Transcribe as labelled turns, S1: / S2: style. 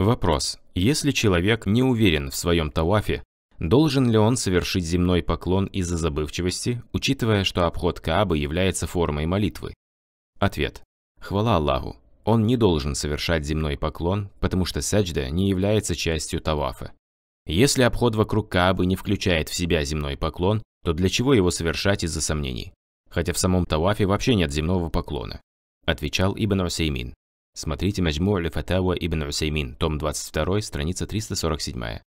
S1: Вопрос. Если человек не уверен в своем тавафе, должен ли он совершить земной поклон из-за забывчивости, учитывая, что обход Каабы является формой молитвы? Ответ. Хвала Аллаху. Он не должен совершать земной поклон, потому что саджда не является частью тавафа. Если обход вокруг Каабы не включает в себя земной поклон, то для чего его совершать из-за сомнений? Хотя в самом тавафе вообще нет земного поклона. Отвечал Ибн Усеймин. Смотрите Маджму аль-Фатава ибн Усеймин, том 22, страница 347.